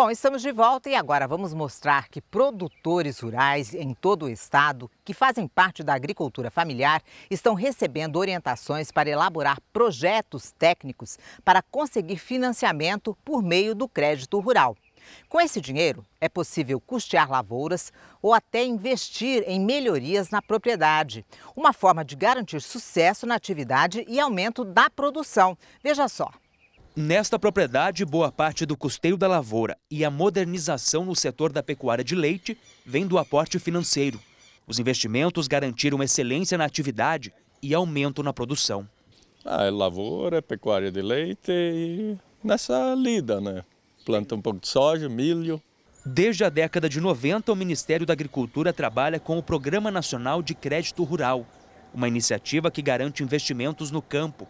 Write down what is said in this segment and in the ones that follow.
Bom, estamos de volta e agora vamos mostrar que produtores rurais em todo o estado que fazem parte da agricultura familiar estão recebendo orientações para elaborar projetos técnicos para conseguir financiamento por meio do crédito rural. Com esse dinheiro, é possível custear lavouras ou até investir em melhorias na propriedade. Uma forma de garantir sucesso na atividade e aumento da produção. Veja só. Nesta propriedade, boa parte do custeio da lavoura e a modernização no setor da pecuária de leite vem do aporte financeiro. Os investimentos garantiram excelência na atividade e aumento na produção. Ah, é lavoura, é pecuária de leite e nessa lida, né? Planta um pouco de soja, milho. Desde a década de 90, o Ministério da Agricultura trabalha com o Programa Nacional de Crédito Rural, uma iniciativa que garante investimentos no campo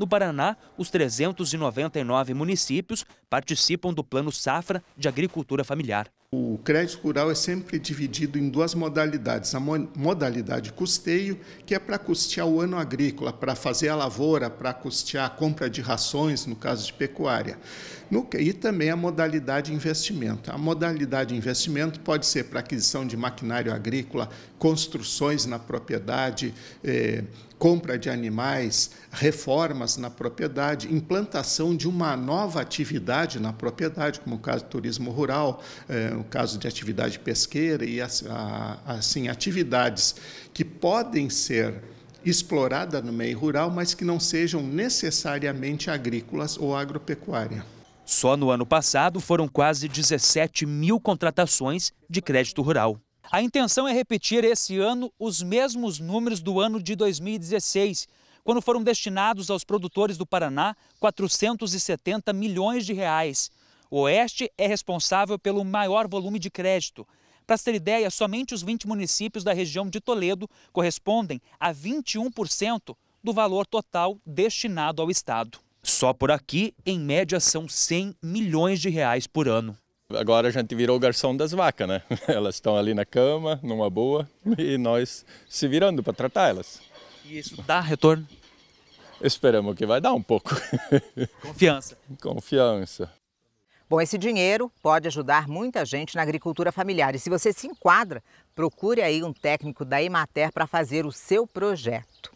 no Paraná, os 399 municípios participam do Plano Safra de Agricultura Familiar. O crédito rural é sempre dividido em duas modalidades. A modalidade custeio, que é para custear o ano agrícola, para fazer a lavoura, para custear a compra de rações, no caso de pecuária. No, e também a modalidade investimento. A modalidade investimento pode ser para aquisição de maquinário agrícola, construções na propriedade, eh, compra de animais, reformas na propriedade, implantação de uma nova atividade na propriedade, como o caso do turismo rural, eh, o caso caso de atividade pesqueira e assim atividades que podem ser exploradas no meio rural, mas que não sejam necessariamente agrícolas ou agropecuária. Só no ano passado foram quase 17 mil contratações de crédito rural. A intenção é repetir esse ano os mesmos números do ano de 2016, quando foram destinados aos produtores do Paraná 470 milhões de reais. O Oeste é responsável pelo maior volume de crédito. Para ter ideia, somente os 20 municípios da região de Toledo correspondem a 21% do valor total destinado ao Estado. Só por aqui, em média, são 100 milhões de reais por ano. Agora a gente virou o garçom das vacas, né? Elas estão ali na cama, numa boa, e nós se virando para tratar elas. E isso dá retorno? Esperamos que vai dar um pouco. Confiança. Confiança. Bom, esse dinheiro pode ajudar muita gente na agricultura familiar. E se você se enquadra, procure aí um técnico da Emater para fazer o seu projeto.